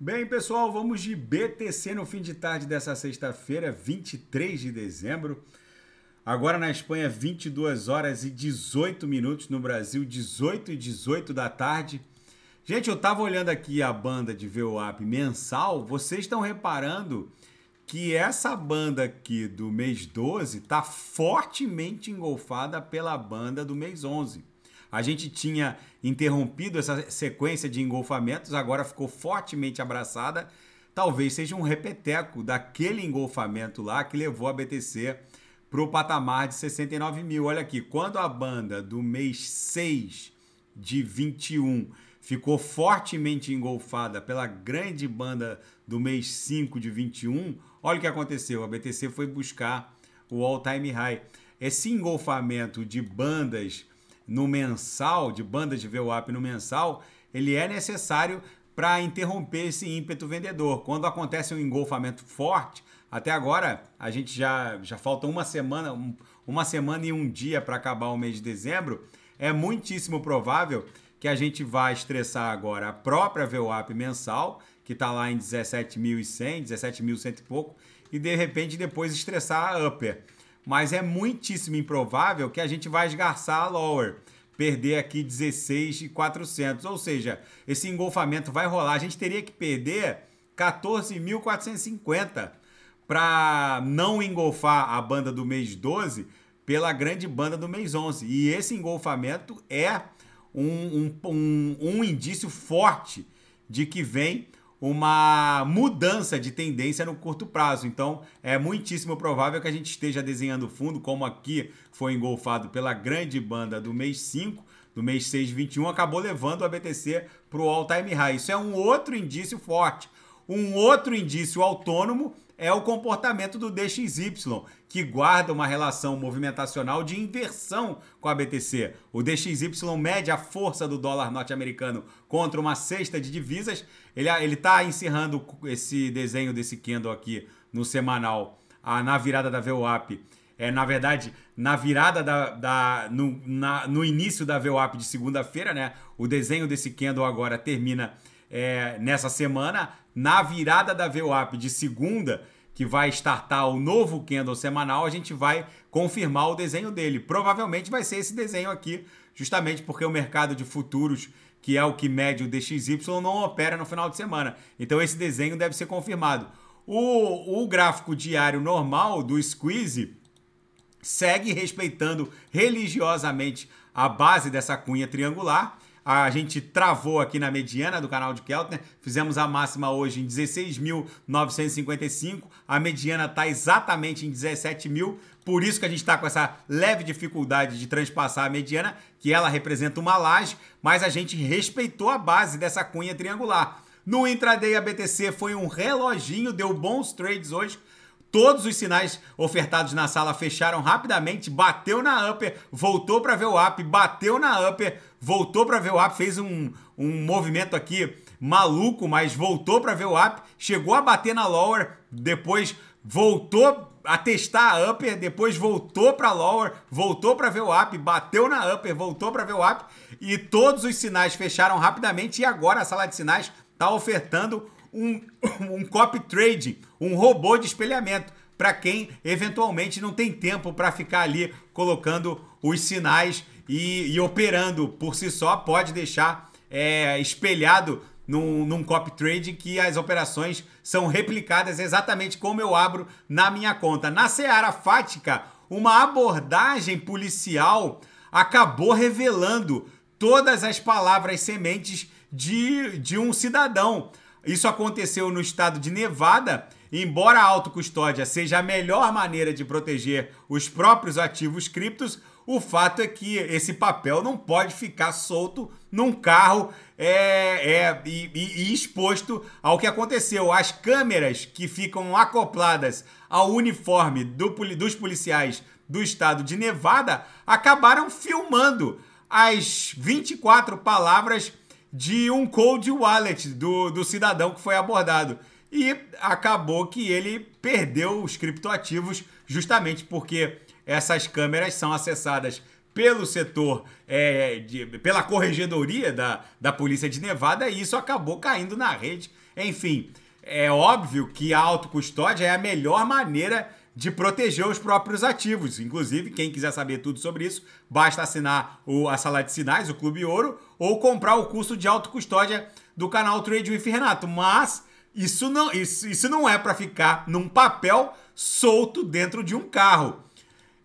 Bem, pessoal, vamos de BTC no fim de tarde dessa sexta-feira, 23 de dezembro. Agora na Espanha, 22 horas e 18 minutos. No Brasil, 18 e 18 da tarde. Gente, eu estava olhando aqui a banda de VWAP mensal. Vocês estão reparando que essa banda aqui do mês 12 está fortemente engolfada pela banda do mês 11. A gente tinha interrompido essa sequência de engolfamentos, agora ficou fortemente abraçada. Talvez seja um repeteco daquele engolfamento lá que levou a BTC para o patamar de 69 mil. Olha aqui, quando a banda do mês 6 de 21 ficou fortemente engolfada pela grande banda do mês 5 de 21, olha o que aconteceu. A BTC foi buscar o all-time high. Esse engolfamento de bandas no mensal, de banda de VWAP no mensal, ele é necessário para interromper esse ímpeto vendedor. Quando acontece um engolfamento forte, até agora a gente já, já falta uma semana, um, uma semana e um dia para acabar o mês de dezembro, é muitíssimo provável que a gente vá estressar agora a própria VWAP mensal, que está lá em 17.100, 17.100 e pouco, e de repente depois estressar a Upper mas é muitíssimo improvável que a gente vai esgarçar a lower perder aqui 16,400. Ou seja, esse engolfamento vai rolar. A gente teria que perder 14.450 para não engolfar a banda do mês 12 pela grande banda do mês 11. E esse engolfamento é um, um, um, um indício forte de que vem uma mudança de tendência no curto prazo. Então, é muitíssimo provável que a gente esteja desenhando fundo, como aqui foi engolfado pela grande banda do mês 5, do mês 6 de 21, acabou levando a BTC para o all-time high. Isso é um outro indício forte. Um outro indício autônomo é o comportamento do DXY, que guarda uma relação movimentacional de inversão com a BTC. O DXY mede a força do dólar norte-americano contra uma cesta de divisas. Ele está encerrando esse desenho desse candle aqui no semanal, ah, na virada da VWAP é, na verdade, na virada da. da no, na, no início da VWAP de segunda-feira, né? O desenho desse candle agora termina é, nessa semana, na virada da VWAP de segunda, que vai startar o novo candle semanal, a gente vai confirmar o desenho dele. Provavelmente vai ser esse desenho aqui, justamente porque o mercado de futuros, que é o que mede o DXY, não opera no final de semana. Então esse desenho deve ser confirmado. O, o gráfico diário normal do squeeze segue respeitando religiosamente a base dessa cunha triangular a gente travou aqui na mediana do canal de Keltner, fizemos a máxima hoje em 16.955, a mediana está exatamente em 17 mil, por isso que a gente está com essa leve dificuldade de transpassar a mediana, que ela representa uma laje, mas a gente respeitou a base dessa cunha triangular. No intraday a BTC foi um reloginho, deu bons trades hoje, todos os sinais ofertados na sala fecharam rapidamente, bateu na upper, voltou para ver o up, bateu na upper, voltou para ver o app, fez um, um movimento aqui maluco, mas voltou para ver o app, chegou a bater na lower, depois voltou a testar a upper, depois voltou para lower, voltou para ver o app, bateu na upper, voltou para ver o app e todos os sinais fecharam rapidamente e agora a sala de sinais está ofertando um, um copy trade um robô de espelhamento para quem eventualmente não tem tempo para ficar ali colocando os sinais e, e operando por si só pode deixar é, espelhado num, num copy trade que as operações são replicadas exatamente como eu abro na minha conta. Na Seara Fática, uma abordagem policial acabou revelando todas as palavras sementes de, de um cidadão. Isso aconteceu no estado de Nevada. Embora a autocustódia seja a melhor maneira de proteger os próprios ativos criptos, o fato é que esse papel não pode ficar solto num carro é, é, e, e, exposto ao que aconteceu. As câmeras que ficam acopladas ao uniforme do, dos policiais do estado de Nevada acabaram filmando as 24 palavras de um cold wallet do, do cidadão que foi abordado. E acabou que ele perdeu os criptoativos justamente porque essas câmeras são acessadas pelo setor, é, de, pela corregedoria da, da Polícia de Nevada e isso acabou caindo na rede. Enfim, é óbvio que a autocustódia é a melhor maneira de proteger os próprios ativos. Inclusive, quem quiser saber tudo sobre isso, basta assinar o, a sala de sinais, o Clube Ouro, ou comprar o curso de autocustódia do canal Trade with Renato. Mas isso não, isso, isso não é para ficar num papel solto dentro de um carro.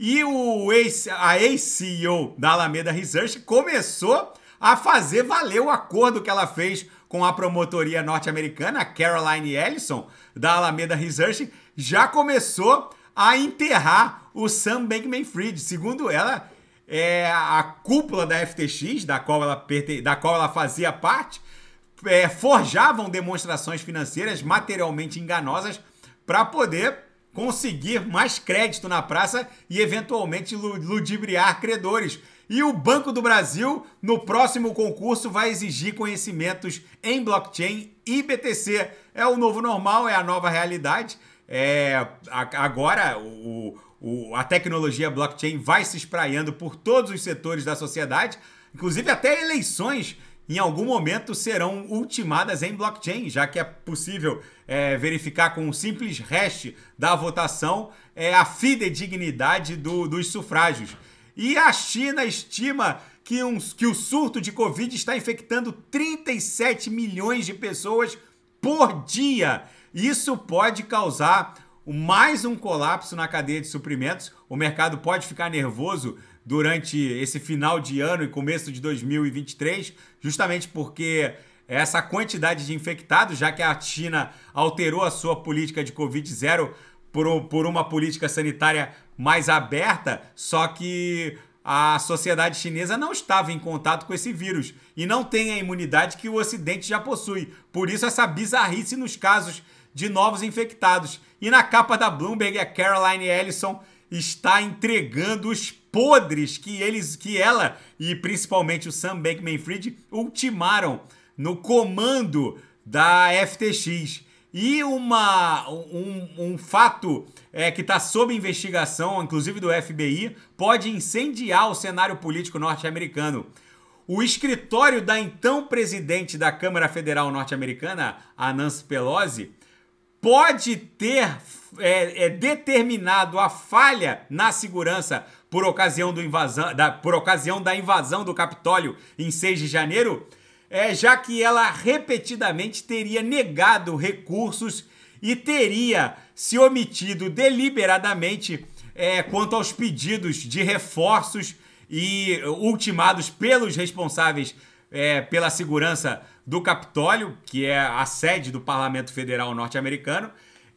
E o ex, a ex-CEO da Alameda Research começou a fazer valer o acordo que ela fez com a promotoria norte-americana, Caroline Ellison, da Alameda Research, já começou a enterrar o Sam Bankman-Fried. Segundo ela, é, a cúpula da FTX, da qual ela, da qual ela fazia parte, é, forjavam demonstrações financeiras materialmente enganosas para poder conseguir mais crédito na praça e eventualmente ludibriar credores. E o Banco do Brasil, no próximo concurso, vai exigir conhecimentos em blockchain e BTC. É o novo normal, é a nova realidade. É, agora, o, o, a tecnologia blockchain vai se espraiando por todos os setores da sociedade, inclusive até eleições em algum momento serão ultimadas em blockchain, já que é possível é, verificar com um simples hash da votação é, a fidedignidade do, dos sufrágios. E a China estima que, um, que o surto de Covid está infectando 37 milhões de pessoas por dia. Isso pode causar mais um colapso na cadeia de suprimentos. O mercado pode ficar nervoso durante esse final de ano e começo de 2023, justamente porque essa quantidade de infectados, já que a China alterou a sua política de Covid zero por, por uma política sanitária mais aberta, só que a sociedade chinesa não estava em contato com esse vírus e não tem a imunidade que o Ocidente já possui. Por isso, essa bizarrice nos casos de novos infectados. E na capa da Bloomberg, a Caroline Ellison está entregando os podres que eles, que ela e principalmente o Sam Bankman-Fried ultimaram no comando da FTX. E uma, um, um fato é, que está sob investigação, inclusive do FBI, pode incendiar o cenário político norte-americano. O escritório da então presidente da Câmara Federal norte-americana, Nancy Pelosi, pode ter é, é, determinado a falha na segurança por ocasião, do invasão, da, por ocasião da invasão do Capitólio em 6 de janeiro, é, já que ela repetidamente teria negado recursos e teria se omitido deliberadamente é, quanto aos pedidos de reforços e ultimados pelos responsáveis é, pela segurança do Capitólio, que é a sede do Parlamento Federal norte-americano,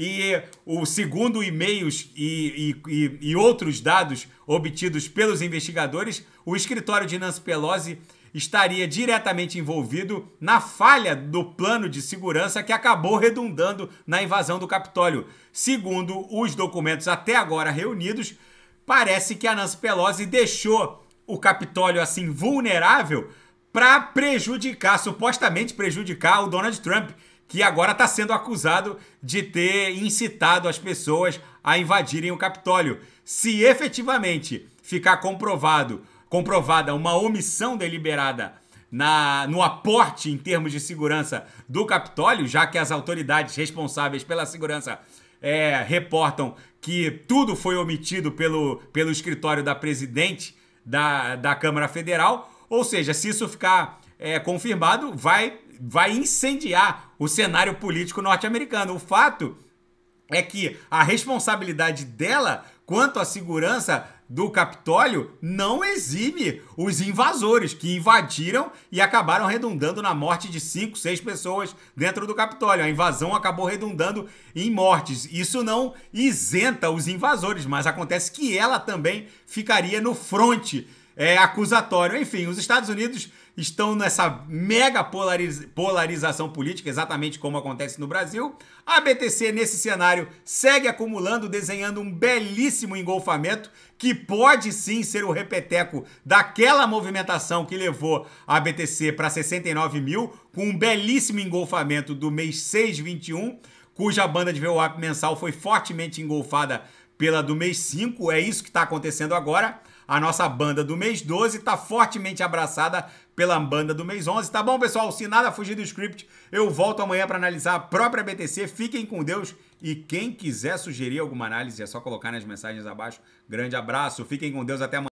e o segundo e-mails e, e, e, outros dados obtidos pelos investigadores, o escritório de Nancy Pelosi estaria diretamente envolvido na falha do plano de segurança que acabou redundando na invasão do Capitólio. Segundo os documentos até agora reunidos, parece que a Nancy Pelosi deixou o Capitólio assim vulnerável para prejudicar, supostamente prejudicar o Donald Trump, que agora está sendo acusado de ter incitado as pessoas a invadirem o Capitólio. Se efetivamente ficar comprovado, comprovada uma omissão deliberada na, no aporte em termos de segurança do Capitólio, já que as autoridades responsáveis pela segurança é, reportam que tudo foi omitido pelo, pelo escritório da presidente da, da Câmara Federal, ou seja, se isso ficar é, confirmado, vai, vai incendiar o cenário político norte-americano. O fato é que a responsabilidade dela quanto à segurança do Capitólio não exime os invasores que invadiram e acabaram redundando na morte de cinco, seis pessoas dentro do Capitólio. A invasão acabou redundando em mortes. Isso não isenta os invasores, mas acontece que ela também ficaria no fronte é, acusatório. Enfim, os Estados Unidos estão nessa mega polariz polarização política, exatamente como acontece no Brasil. A BTC, nesse cenário, segue acumulando, desenhando um belíssimo engolfamento que pode sim ser o repeteco daquela movimentação que levou a BTC para 69 mil, com um belíssimo engolfamento do mês 6,21, cuja banda de VWAP mensal foi fortemente engolfada pela do mês 5. É isso que está acontecendo agora. A nossa banda do mês 12 está fortemente abraçada pela banda do mês 11. Tá bom, pessoal? Se nada fugir do script, eu volto amanhã para analisar a própria BTC. Fiquem com Deus e quem quiser sugerir alguma análise é só colocar nas mensagens abaixo. Grande abraço, fiquem com Deus até amanhã.